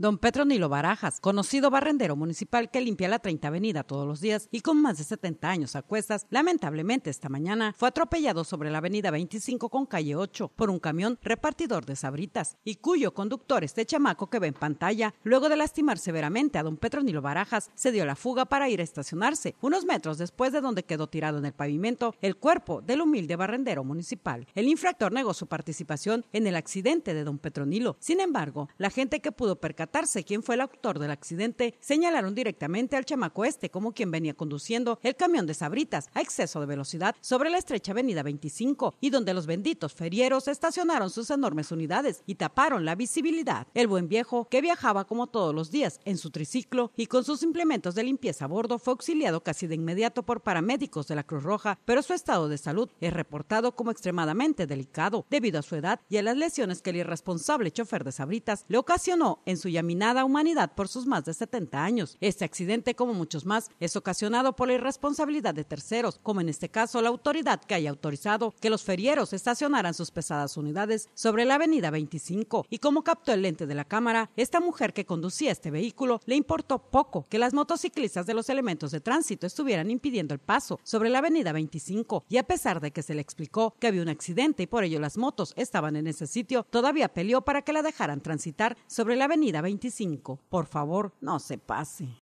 Don Petro Nilo Barajas, conocido barrendero municipal que limpia la 30 Avenida todos los días y con más de 70 años a cuestas, lamentablemente esta mañana fue atropellado sobre la Avenida 25 con calle 8 por un camión repartidor de sabritas y cuyo conductor, este chamaco que ve en pantalla, luego de lastimar severamente a don Petro Nilo Barajas, se dio la fuga para ir a estacionarse, unos metros después de donde quedó tirado en el pavimento el cuerpo del humilde barrendero municipal. El infractor negó su participación en el accidente de don Petronilo. Sin embargo, la gente que pudo percatar quién fue el autor del accidente, señalaron directamente al chamaco este como quien venía conduciendo el camión de sabritas a exceso de velocidad sobre la estrecha avenida 25 y donde los benditos ferieros estacionaron sus enormes unidades y taparon la visibilidad. El buen viejo, que viajaba como todos los días en su triciclo y con sus implementos de limpieza a bordo, fue auxiliado casi de inmediato por paramédicos de la Cruz Roja, pero su estado de salud es reportado como extremadamente delicado debido a su edad y a las lesiones que el irresponsable chofer de sabritas le ocasionó en su minada humanidad por sus más de 70 años. Este accidente, como muchos más, es ocasionado por la irresponsabilidad de terceros, como en este caso la autoridad que haya autorizado que los ferieros estacionaran sus pesadas unidades sobre la avenida 25. Y como captó el lente de la cámara, esta mujer que conducía este vehículo le importó poco que las motociclistas de los elementos de tránsito estuvieran impidiendo el paso sobre la avenida 25 y a pesar de que se le explicó que había un accidente y por ello las motos estaban en ese sitio, todavía peleó para que la dejaran transitar sobre la avenida 25 25. Por favor, no se pase.